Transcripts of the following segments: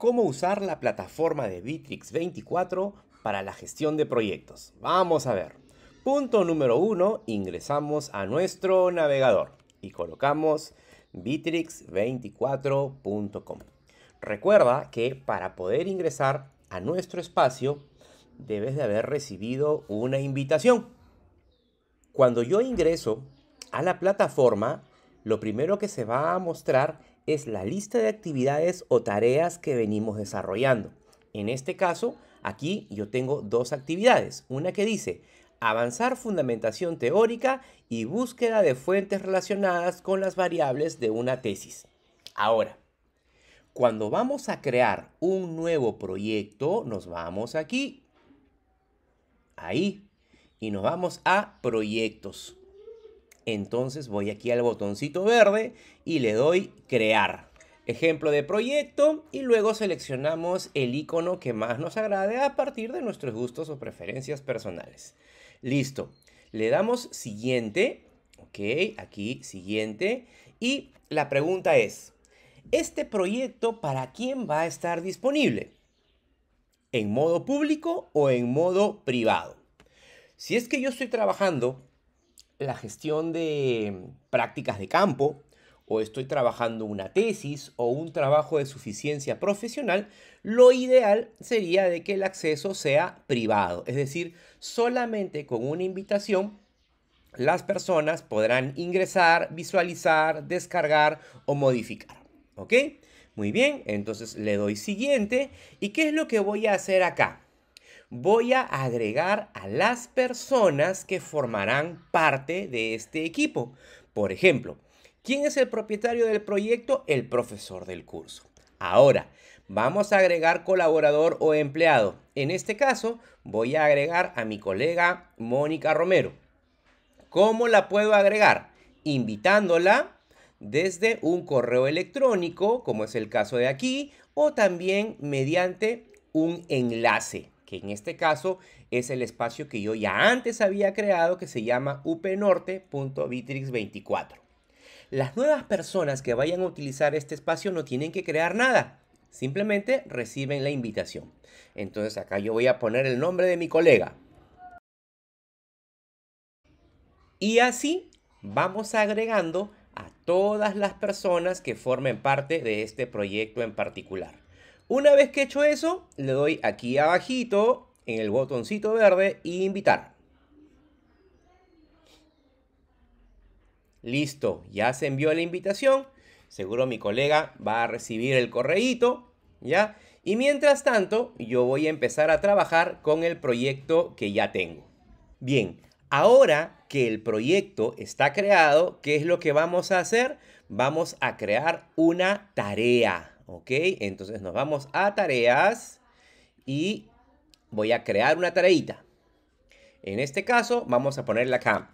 cómo usar la plataforma de Bitrix 24 para la gestión de proyectos. Vamos a ver. Punto número uno, ingresamos a nuestro navegador y colocamos bitrix24.com. Recuerda que para poder ingresar a nuestro espacio debes de haber recibido una invitación. Cuando yo ingreso a la plataforma, lo primero que se va a mostrar es la lista de actividades o tareas que venimos desarrollando. En este caso, aquí yo tengo dos actividades. Una que dice avanzar fundamentación teórica y búsqueda de fuentes relacionadas con las variables de una tesis. Ahora, cuando vamos a crear un nuevo proyecto, nos vamos aquí, ahí, y nos vamos a proyectos entonces voy aquí al botoncito verde y le doy crear. Ejemplo de proyecto y luego seleccionamos el icono que más nos agrade a partir de nuestros gustos o preferencias personales. Listo. Le damos siguiente. Ok, aquí siguiente. Y la pregunta es, ¿este proyecto para quién va a estar disponible? ¿En modo público o en modo privado? Si es que yo estoy trabajando la gestión de mm, prácticas de campo, o estoy trabajando una tesis o un trabajo de suficiencia profesional, lo ideal sería de que el acceso sea privado. Es decir, solamente con una invitación las personas podrán ingresar, visualizar, descargar o modificar. ¿Ok? Muy bien, entonces le doy siguiente. ¿Y qué es lo que voy a hacer acá? voy a agregar a las personas que formarán parte de este equipo. Por ejemplo, ¿quién es el propietario del proyecto? El profesor del curso. Ahora, vamos a agregar colaborador o empleado. En este caso, voy a agregar a mi colega Mónica Romero. ¿Cómo la puedo agregar? Invitándola desde un correo electrónico, como es el caso de aquí, o también mediante un enlace que en este caso es el espacio que yo ya antes había creado que se llama upnorte.bitrix24. Las nuevas personas que vayan a utilizar este espacio no tienen que crear nada, simplemente reciben la invitación. Entonces acá yo voy a poner el nombre de mi colega. Y así vamos agregando a todas las personas que formen parte de este proyecto en particular. Una vez que he hecho eso, le doy aquí abajito, en el botoncito verde, invitar. Listo, ya se envió la invitación. Seguro mi colega va a recibir el correíto, ¿ya? Y mientras tanto, yo voy a empezar a trabajar con el proyecto que ya tengo. Bien, ahora que el proyecto está creado, ¿qué es lo que vamos a hacer? Vamos a crear una tarea. ¿Ok? Entonces nos vamos a tareas y voy a crear una tareita. En este caso vamos a ponerla acá.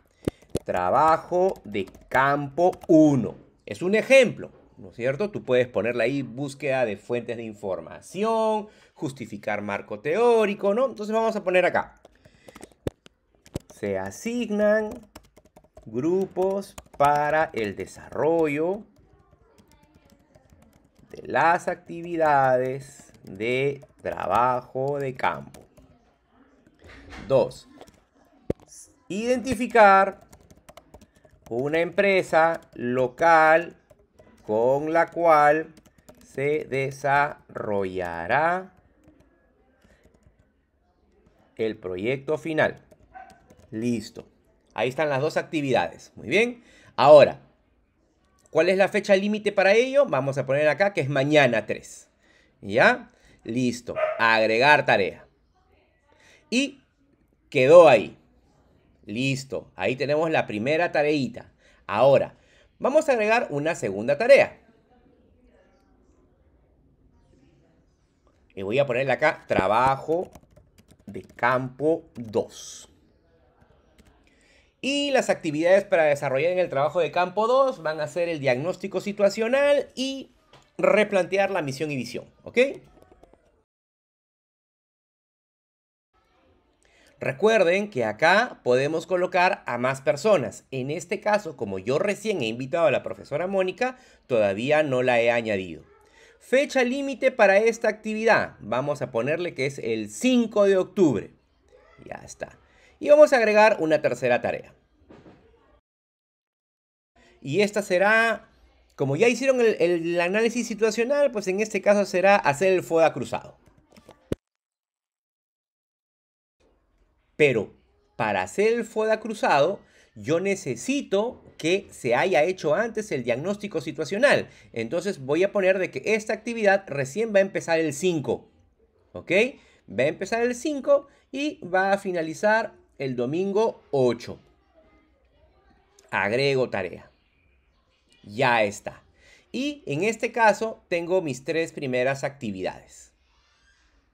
Trabajo de campo 1. Es un ejemplo, ¿no es cierto? Tú puedes ponerla ahí, búsqueda de fuentes de información, justificar marco teórico, ¿no? Entonces vamos a poner acá. Se asignan grupos para el desarrollo de las actividades de trabajo de campo. 2. Identificar una empresa local con la cual se desarrollará el proyecto final. Listo. Ahí están las dos actividades. Muy bien. Ahora, ¿Cuál es la fecha límite para ello? Vamos a poner acá que es mañana 3. ¿Ya? Listo. Agregar tarea. Y quedó ahí. Listo. Ahí tenemos la primera tareita. Ahora, vamos a agregar una segunda tarea. Y voy a ponerle acá trabajo de campo 2. Y las actividades para desarrollar en el trabajo de campo 2 van a ser el diagnóstico situacional y replantear la misión y visión, ¿ok? Recuerden que acá podemos colocar a más personas. En este caso, como yo recién he invitado a la profesora Mónica, todavía no la he añadido. Fecha límite para esta actividad. Vamos a ponerle que es el 5 de octubre. Ya está. Y vamos a agregar una tercera tarea. Y esta será, como ya hicieron el, análisis situacional, pues en este caso será hacer el FODA cruzado. Pero para hacer el FODA cruzado, yo necesito que se haya hecho antes el diagnóstico situacional. Entonces voy a poner de que esta actividad recién va a empezar el 5. ¿Ok? Va a empezar el 5 y va a finalizar el domingo 8. Agrego tarea ya está. Y en este caso tengo mis tres primeras actividades.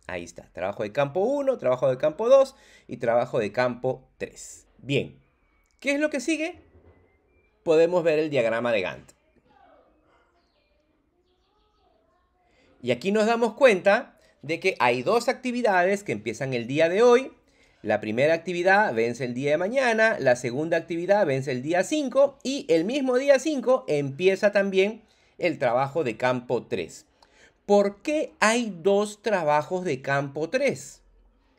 Ahí está, trabajo de campo 1, trabajo de campo 2 y trabajo de campo 3. Bien, ¿qué es lo que sigue? Podemos ver el diagrama de Gantt. Y aquí nos damos cuenta de que hay dos actividades que empiezan el día de hoy la primera actividad vence el día de mañana, la segunda actividad vence el día 5 y el mismo día 5 empieza también el trabajo de campo 3. ¿Por qué hay dos trabajos de campo 3?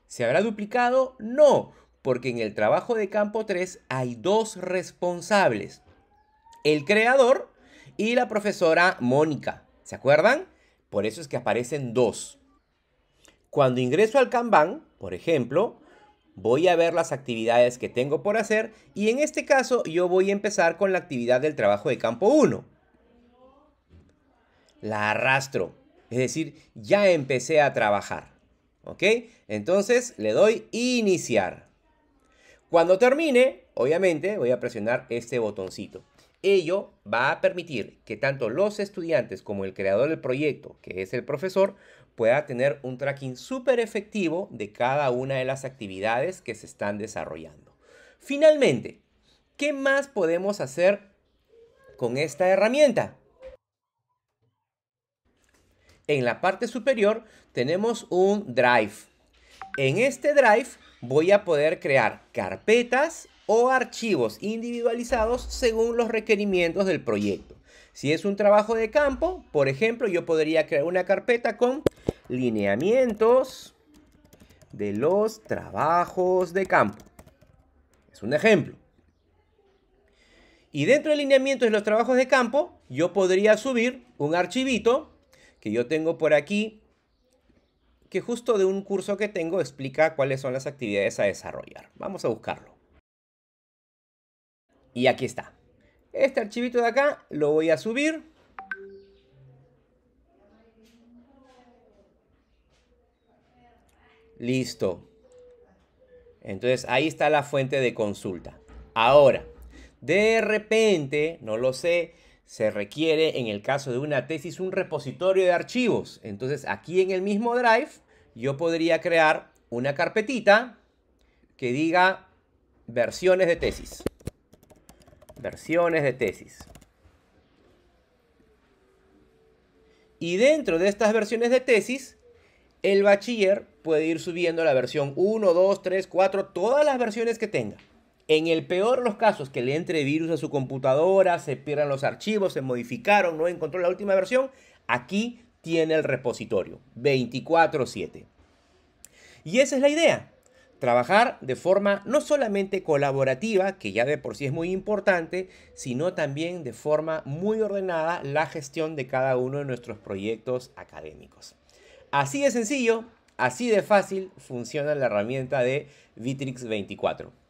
¿Se habrá duplicado? No, porque en el trabajo de campo 3 hay dos responsables, el creador y la profesora Mónica. ¿Se acuerdan? Por eso es que aparecen dos. Cuando ingreso al Kanban, por ejemplo, voy a ver las actividades que tengo por hacer y en este caso yo voy a empezar con la actividad del trabajo de campo 1. La arrastro, es decir, ya empecé a trabajar. ¿Ok? Entonces le doy iniciar. Cuando termine, obviamente voy a presionar este botoncito. Ello va a permitir que tanto los estudiantes como el creador del proyecto, que es el profesor, pueda tener un tracking súper efectivo de cada una de las actividades que se están desarrollando. Finalmente, ¿qué más podemos hacer con esta herramienta? En la parte superior tenemos un drive. En este drive voy a poder crear carpetas o archivos individualizados según los requerimientos del proyecto. Si es un trabajo de campo, por ejemplo, yo podría crear una carpeta con lineamientos de los trabajos de campo. Es un ejemplo. Y dentro de lineamientos de los trabajos de campo, yo podría subir un archivito que yo tengo por aquí, que justo de un curso que tengo explica cuáles son las actividades a desarrollar. Vamos a buscarlo. Y aquí está. Este archivito de acá lo voy a subir. Listo. Entonces ahí está la fuente de consulta. Ahora, de repente, no lo sé, se requiere en el caso de una tesis un repositorio de archivos. Entonces aquí en el mismo Drive yo podría crear una carpetita que diga versiones de tesis. Versiones de tesis. Y dentro de estas versiones de tesis, el bachiller puede ir subiendo la versión 1, 2, 3, 4, todas las versiones que tenga. En el peor de los casos, que le entre virus a su computadora, se pierdan los archivos, se modificaron, no encontró la última versión, aquí tiene el repositorio 24/7. Y esa es la idea, Trabajar de forma no solamente colaborativa, que ya de por sí es muy importante, sino también de forma muy ordenada la gestión de cada uno de nuestros proyectos académicos. Así de sencillo, así de fácil funciona la herramienta de Vitrix 24.